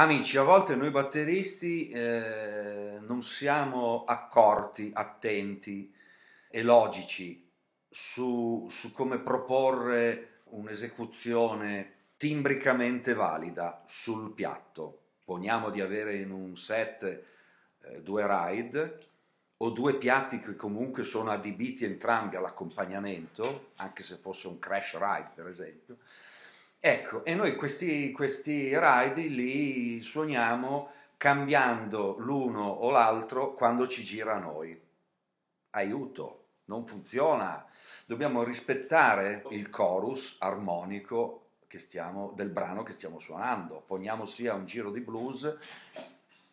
Amici, a volte noi batteristi eh, non siamo accorti, attenti e logici su, su come proporre un'esecuzione timbricamente valida sul piatto. Poniamo di avere in un set eh, due ride o due piatti che comunque sono adibiti entrambi all'accompagnamento, anche se fosse un crash ride per esempio, Ecco, e noi questi, questi ride li suoniamo cambiando l'uno o l'altro quando ci gira a noi. Aiuto, non funziona. Dobbiamo rispettare il chorus armonico stiamo, del brano che stiamo suonando. Poniamo sia un giro di blues,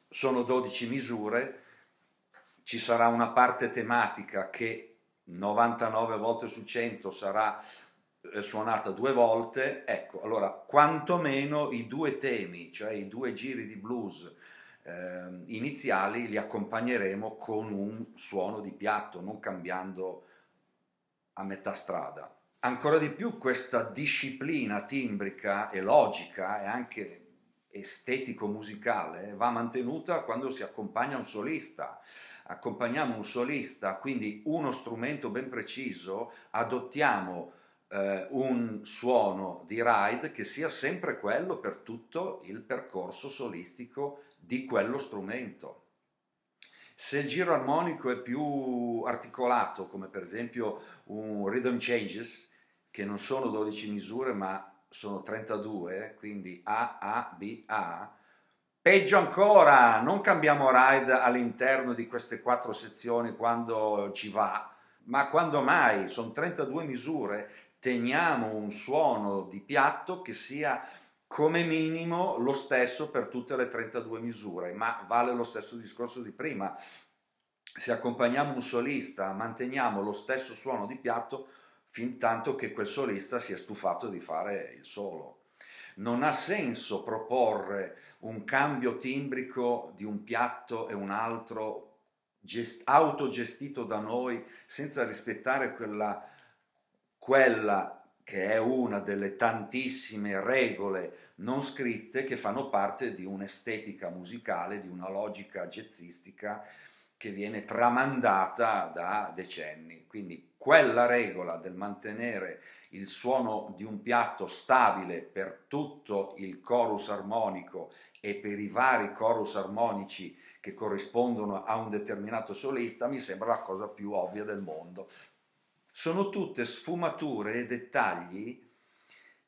sono 12 misure, ci sarà una parte tematica che 99 volte su 100 sarà suonata due volte, ecco, allora quantomeno i due temi, cioè i due giri di blues eh, iniziali, li accompagneremo con un suono di piatto, non cambiando a metà strada. Ancora di più questa disciplina timbrica e logica e anche estetico-musicale va mantenuta quando si accompagna un solista. Accompagniamo un solista, quindi uno strumento ben preciso, adottiamo eh, un suono di ride che sia sempre quello per tutto il percorso solistico di quello strumento. Se il giro armonico è più articolato, come per esempio un rhythm changes, che non sono 12 misure ma sono 32, quindi A, A, B, A, Peggio ancora, non cambiamo ride all'interno di queste quattro sezioni quando ci va, ma quando mai? Sono 32 misure, teniamo un suono di piatto che sia come minimo lo stesso per tutte le 32 misure, ma vale lo stesso discorso di prima. Se accompagniamo un solista, manteniamo lo stesso suono di piatto fin tanto che quel solista si è stufato di fare il solo. Non ha senso proporre un cambio timbrico di un piatto e un altro gest- autogestito da noi senza rispettare quella quella che è una delle tantissime regole non scritte che fanno parte di un'estetica musicale, di una logica jazzistica che viene tramandata da decenni. Quindi quella regola del mantenere il suono di un piatto stabile per tutto il chorus armonico e per i vari chorus armonici che corrispondono a un determinato solista mi sembra la cosa più ovvia del mondo sono tutte sfumature e dettagli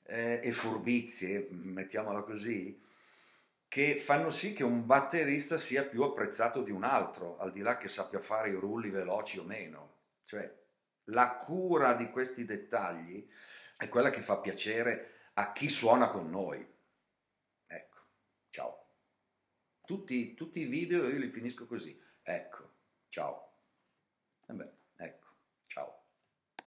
eh, e furbizie, mettiamola così, che fanno sì che un batterista sia più apprezzato di un altro, al di là che sappia fare i rulli veloci o meno. Cioè, la cura di questi dettagli è quella che fa piacere a chi suona con noi. Ecco, ciao. Tutti, tutti i video io li finisco così. Ecco, ciao.